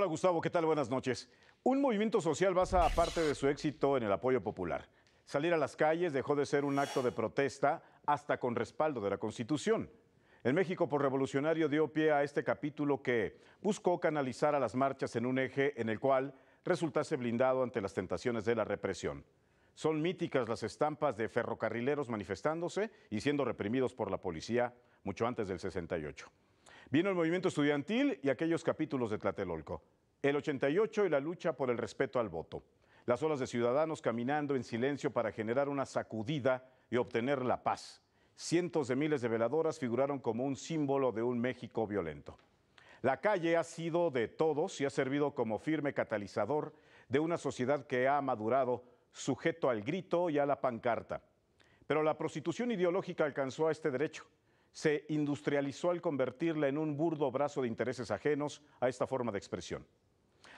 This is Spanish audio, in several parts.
Hola Gustavo, ¿qué tal? Buenas noches. Un movimiento social basa parte de su éxito en el apoyo popular. Salir a las calles dejó de ser un acto de protesta hasta con respaldo de la Constitución. El México por Revolucionario dio pie a este capítulo que buscó canalizar a las marchas en un eje en el cual resultase blindado ante las tentaciones de la represión. Son míticas las estampas de ferrocarrileros manifestándose y siendo reprimidos por la policía mucho antes del 68. Vino el movimiento estudiantil y aquellos capítulos de Tlatelolco. El 88 y la lucha por el respeto al voto. Las olas de ciudadanos caminando en silencio para generar una sacudida y obtener la paz. Cientos de miles de veladoras figuraron como un símbolo de un México violento. La calle ha sido de todos y ha servido como firme catalizador de una sociedad que ha madurado sujeto al grito y a la pancarta. Pero la prostitución ideológica alcanzó a este derecho se industrializó al convertirla en un burdo brazo de intereses ajenos a esta forma de expresión.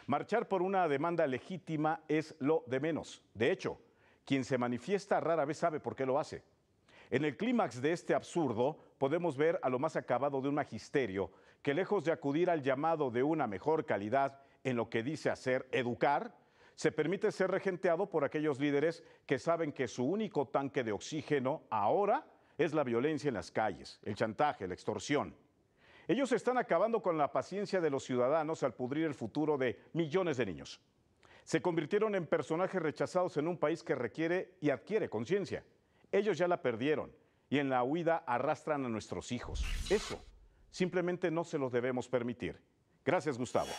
Marchar por una demanda legítima es lo de menos. De hecho, quien se manifiesta rara vez sabe por qué lo hace. En el clímax de este absurdo podemos ver a lo más acabado de un magisterio que lejos de acudir al llamado de una mejor calidad en lo que dice hacer educar, se permite ser regenteado por aquellos líderes que saben que su único tanque de oxígeno ahora es la violencia en las calles, el chantaje, la extorsión. Ellos están acabando con la paciencia de los ciudadanos al pudrir el futuro de millones de niños. Se convirtieron en personajes rechazados en un país que requiere y adquiere conciencia. Ellos ya la perdieron y en la huida arrastran a nuestros hijos. Eso simplemente no se los debemos permitir. Gracias, Gustavo.